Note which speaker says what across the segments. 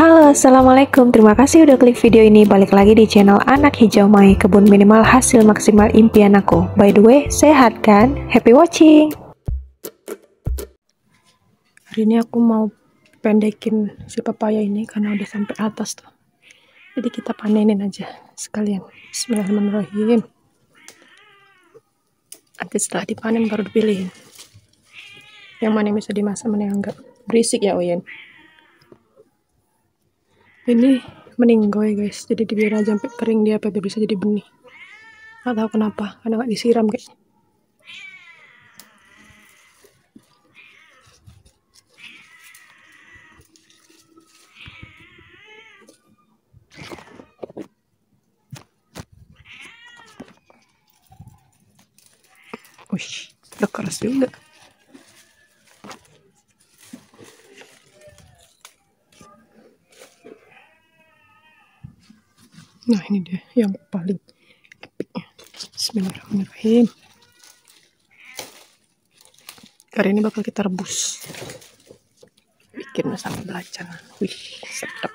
Speaker 1: Halo, Assalamualaikum. Terima kasih udah klik video ini. Balik lagi di channel Anak Hijau Mai, kebun minimal hasil maksimal impian aku. By the way, sehat kan? Happy watching! Hari ini aku mau pendekin si pepaya ini karena udah sampai atas tuh. Jadi kita panenin aja sekalian. Bismillahirrahmanirrahim. Nanti setelah dipanen baru dipilih. Yang mana yang bisa dimasak, mana yang enggak. Berisik ya, Oyen ini ya guys jadi dibiarkan aja sampai kering dia apa bisa jadi benih nggak tahu kenapa karena nggak disiram kayaknya Wih, udah keras juga. Nah ini dia yang paling epicnya. Bismillahirrahmanirrahim. Kali ini bakal kita rebus. Bikin sama belacan. Wih, sedap.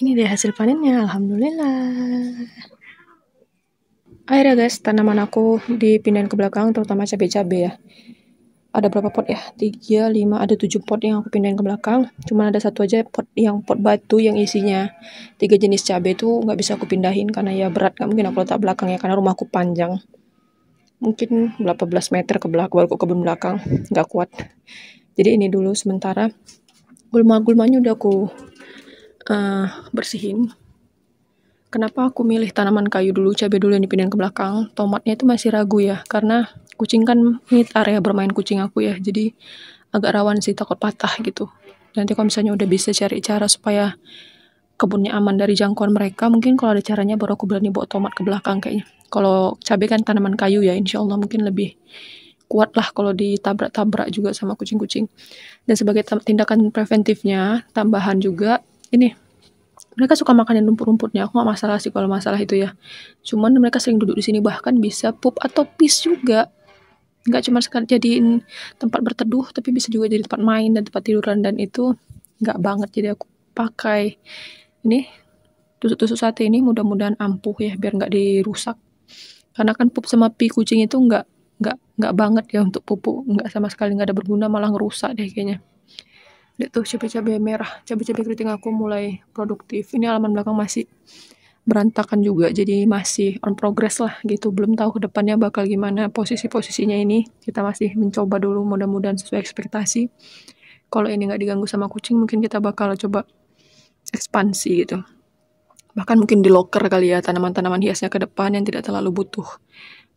Speaker 1: Ini dia hasil panennya, alhamdulillah akhirnya guys tanaman aku dipindahin ke belakang terutama cabai-cabai ya ada berapa pot ya 3, 5, ada 7 pot yang aku pindahin ke belakang cuman ada satu aja pot yang pot batu yang isinya tiga jenis cabai itu nggak bisa aku pindahin karena ya berat nggak mungkin aku letak belakang ya karena rumahku panjang mungkin berapa belas meter ke belakang baru ke kebun belakang nggak kuat jadi ini dulu sementara gulma-gulmanya udah aku uh, bersihin Kenapa aku milih tanaman kayu dulu, cabai dulu yang dipindahin ke belakang? Tomatnya itu masih ragu ya, karena kucing kan ini area bermain kucing aku ya, jadi agak rawan sih takut patah gitu. Nanti kalau misalnya udah bisa cari cara supaya kebunnya aman dari jangkauan mereka, mungkin kalau ada caranya baru aku berani bawa tomat ke belakang kayaknya. Kalau cabai kan tanaman kayu ya, insya Allah mungkin lebih kuat lah kalau ditabrak-tabrak juga sama kucing-kucing. Dan sebagai tindakan preventifnya, tambahan juga ini mereka suka makanin rumput-rumputnya aku nggak masalah sih kalau masalah itu ya cuman mereka sering duduk di sini bahkan bisa pup atau pis juga nggak cuma sekali jadiin tempat berteduh tapi bisa juga jadi tempat main dan tempat tiduran dan itu nggak banget jadi aku pakai ini tusuk-tusuk sate ini mudah-mudahan ampuh ya biar nggak dirusak karena kan pup sama pi kucing itu nggak nggak nggak banget ya untuk pupuk nggak sama sekali nggak ada berguna malah ngerusak deh kayaknya Lihat tuh cabai-cabai merah, cabai-cabai keriting aku mulai produktif. Ini halaman belakang masih berantakan juga, jadi masih on progress lah gitu. Belum tahu ke depannya bakal gimana posisi-posisinya ini. Kita masih mencoba dulu, mudah-mudahan sesuai ekspektasi. Kalau ini nggak diganggu sama kucing, mungkin kita bakal coba ekspansi gitu. Bahkan mungkin di locker kali ya, tanaman-tanaman hiasnya ke depan yang tidak terlalu butuh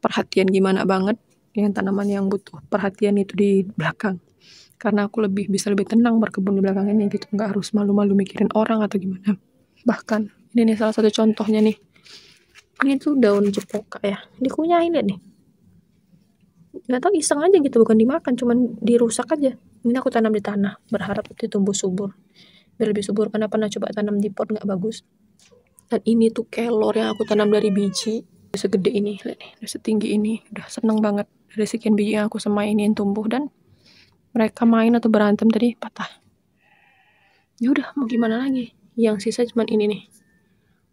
Speaker 1: perhatian gimana banget. Yang tanaman yang butuh perhatian itu di belakang karena aku lebih bisa lebih tenang berkebun di belakang ini gitu nggak harus malu-malu mikirin orang atau gimana bahkan ini nih salah satu contohnya nih ini tuh daun cepoka ya dikunyahin ya nih nggak tahu iseng aja gitu bukan dimakan cuman dirusak aja ini aku tanam di tanah berharap itu tumbuh subur biar lebih subur karena pernah coba tanam di pot nggak bagus dan ini tuh kelor yang aku tanam dari biji segede ini lihat nih setinggi ini udah seneng banget dari sekian biji yang aku semai ini yang tumbuh dan mereka main atau berantem tadi patah ya udah mau gimana lagi yang sisa cuma ini nih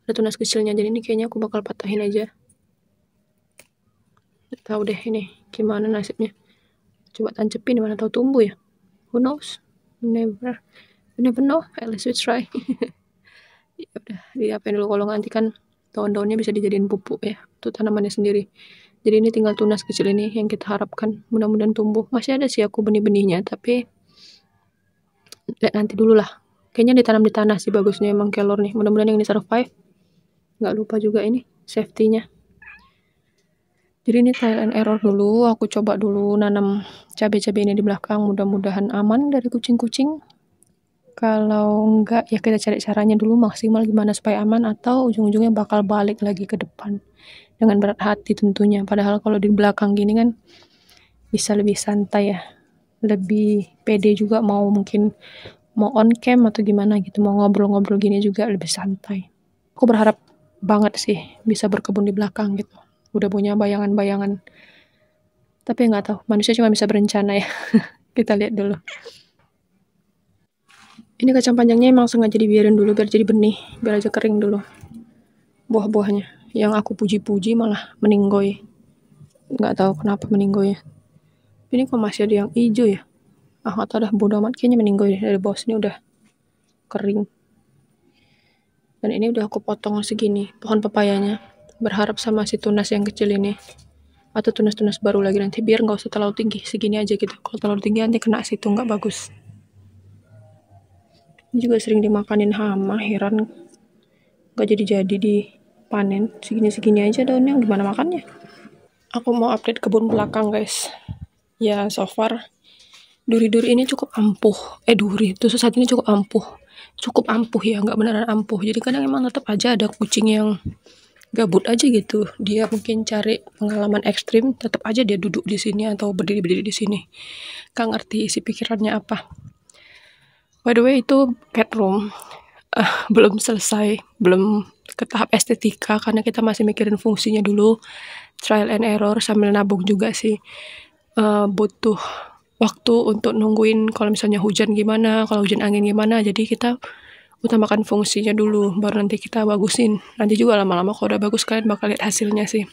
Speaker 1: ada tunas kecilnya jadi ini kayaknya aku bakal patahin aja tahu deh ini gimana nasibnya coba tancepin mana tahu tumbuh ya who knows never never know at least we try ya udah diapain dulu kalau nanti kan daun-daunnya bisa dijadiin pupuk ya untuk tanamannya sendiri jadi ini tinggal tunas kecil ini yang kita harapkan mudah-mudahan tumbuh masih ada sih aku benih-benihnya tapi lihat nanti dulu lah kayaknya ditanam di tanah sih bagusnya emang kelor nih mudah-mudahan yang ini survive nggak lupa juga ini safety-nya jadi ini trial and error dulu aku coba dulu nanam cabai-cabai ini di belakang mudah-mudahan aman dari kucing-kucing kalau enggak ya kita cari caranya dulu maksimal gimana supaya aman atau ujung-ujungnya bakal balik lagi ke depan dengan berat hati tentunya padahal kalau di belakang gini kan bisa lebih santai ya lebih pede juga mau mungkin mau on cam atau gimana gitu mau ngobrol-ngobrol gini juga lebih santai aku berharap banget sih bisa berkebun di belakang gitu udah punya bayangan-bayangan tapi nggak tahu manusia cuma bisa berencana ya kita lihat dulu ini kacang panjangnya emang sengaja dibiarin dulu biar jadi benih biar aja kering dulu buah-buahnya yang aku puji-puji malah meninggoy nggak tahu kenapa meninggoy ini kok masih ada yang hijau ya ah nggak tahu dah bodo amat kayaknya meninggoy dari bawah sini udah kering dan ini udah aku potong segini pohon pepayanya berharap sama si tunas yang kecil ini atau tunas-tunas baru lagi nanti biar nggak usah terlalu tinggi segini aja gitu kalau terlalu tinggi nanti kena situ nggak bagus ini juga sering dimakanin hama heran gak jadi-jadi di panen segini-segini aja daunnya gimana makannya aku mau update kebun belakang guys ya so far duri-duri ini cukup ampuh eh duri itu saat ini cukup ampuh cukup ampuh ya nggak beneran ampuh jadi kadang emang tetap aja ada kucing yang gabut aja gitu dia mungkin cari pengalaman ekstrim tetap aja dia duduk di sini atau berdiri-berdiri di sini kang ngerti isi pikirannya apa By the way itu cat room uh, eh, belum selesai, belum ke tahap estetika karena kita masih mikirin fungsinya dulu trial and error sambil nabung juga sih uh, butuh waktu untuk nungguin kalau misalnya hujan gimana kalau hujan angin gimana jadi kita utamakan fungsinya dulu baru nanti kita bagusin nanti juga lama-lama kalau udah bagus kalian bakal lihat hasilnya sih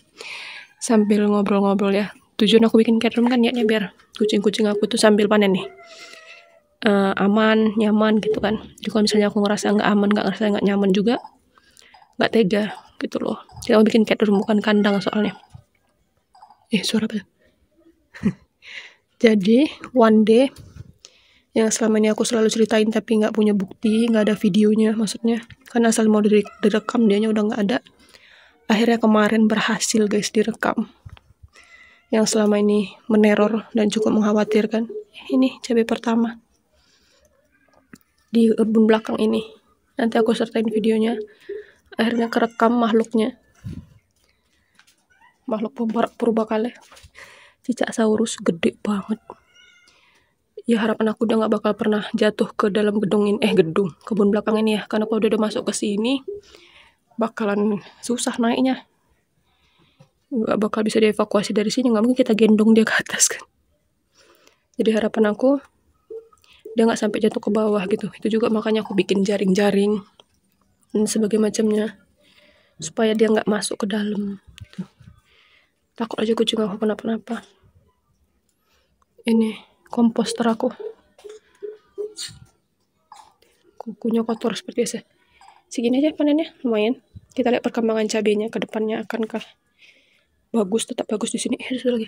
Speaker 1: sambil ngobrol-ngobrol ya tujuan aku bikin cat room kan niatnya biar kucing-kucing aku tuh sambil panen nih uh, aman nyaman gitu kan jadi kalau misalnya aku ngerasa nggak aman nggak ngerasa nggak nyaman juga nggak tega gitu loh jadi mau bikin cat room bukan kandang soalnya eh suara apa jadi one day yang selama ini aku selalu ceritain tapi nggak punya bukti nggak ada videonya maksudnya karena asal mau direkam dianya udah nggak ada akhirnya kemarin berhasil guys direkam yang selama ini meneror dan cukup mengkhawatirkan ini cabai pertama di kebun belakang ini nanti aku sertain videonya akhirnya kerekam makhluknya makhluk purba kali cicak saurus gede banget ya harapan aku udah nggak bakal pernah jatuh ke dalam gedung ini eh gedung kebun belakang ini ya karena kalau udah, udah masuk ke sini bakalan susah naiknya nggak bakal bisa dievakuasi dari sini nggak mungkin kita gendong dia ke atas kan jadi harapan aku dia nggak sampai jatuh ke bawah gitu itu juga makanya aku bikin jaring-jaring dan sebagai macamnya supaya dia nggak masuk ke dalam gitu. takut aja kucing aku kenapa-napa ini komposter aku kukunya kotor seperti biasa segini aja panennya lumayan kita lihat perkembangan cabenya ke depannya akankah bagus tetap bagus di sini eh, lagi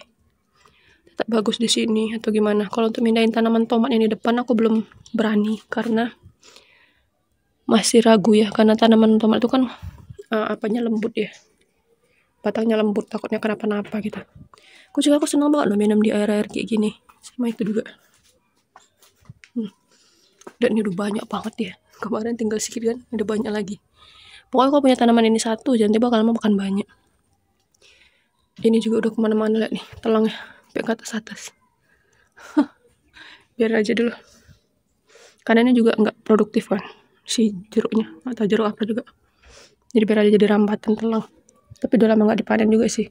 Speaker 1: tak bagus di sini atau gimana kalau untuk mindahin tanaman tomat yang di depan aku belum berani karena masih ragu ya karena tanaman tomat itu kan uh, apanya lembut ya batangnya lembut takutnya kenapa-napa gitu aku juga aku senang banget loh minum di air-air kayak gini sama itu juga hmm. dan ini udah banyak banget ya kemarin tinggal sedikit kan ada banyak lagi pokoknya kalau punya tanaman ini satu jangan tiba bakal makan banyak ini juga udah kemana-mana lihat nih telangnya sampai ke atas atas biar aja dulu karena ini juga nggak produktif kan si jeruknya atau jeruk apa juga jadi biar aja jadi rambatan telang tapi udah lama nggak dipanen juga sih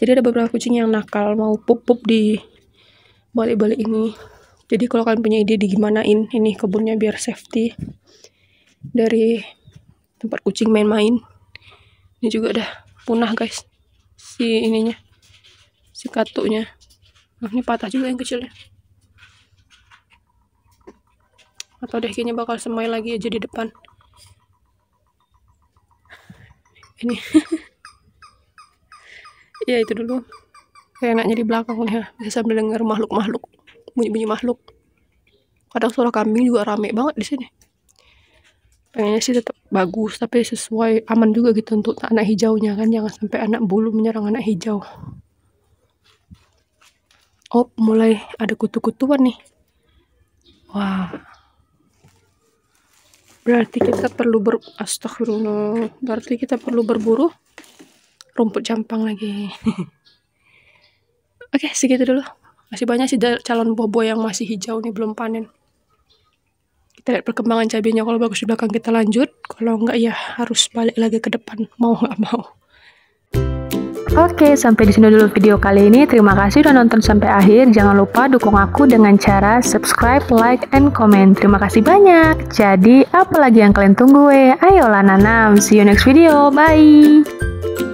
Speaker 1: jadi ada beberapa kucing yang nakal mau pup pup di balik-balik ini jadi kalau kalian punya ide di gimanain ini kebunnya biar safety dari tempat kucing main-main ini juga udah punah guys si ininya si katuknya Nah, ini patah juga yang kecilnya. Atau deh kayaknya bakal semai lagi aja di depan. Ini. ya itu dulu. Kayak enaknya di belakang ya. Bisa sambil makhluk-makhluk. Bunyi-bunyi makhluk. Kadang suara kambing juga rame banget di sini. Pengennya sih tetap bagus, tapi sesuai aman juga gitu untuk anak hijaunya kan. Jangan sampai anak bulu menyerang anak hijau. Oh, mulai ada kutu-kutuan nih. Wah. Berarti kita perlu ber astagfirullah. Berarti kita perlu berburu rumput jampang lagi. Oke, okay, segitu dulu. Masih banyak sih calon bobo yang masih hijau nih belum panen. Kita lihat perkembangan cabainya. kalau bagus di belakang kita lanjut, kalau enggak ya harus balik lagi ke depan mau nggak mau. Oke, sampai di sini dulu video kali ini. Terima kasih sudah nonton sampai akhir. Jangan lupa dukung aku dengan cara subscribe, like, and comment. Terima kasih banyak. Jadi, apalagi yang kalian tunggu? Eh, ayolah nanam. See you next video. Bye.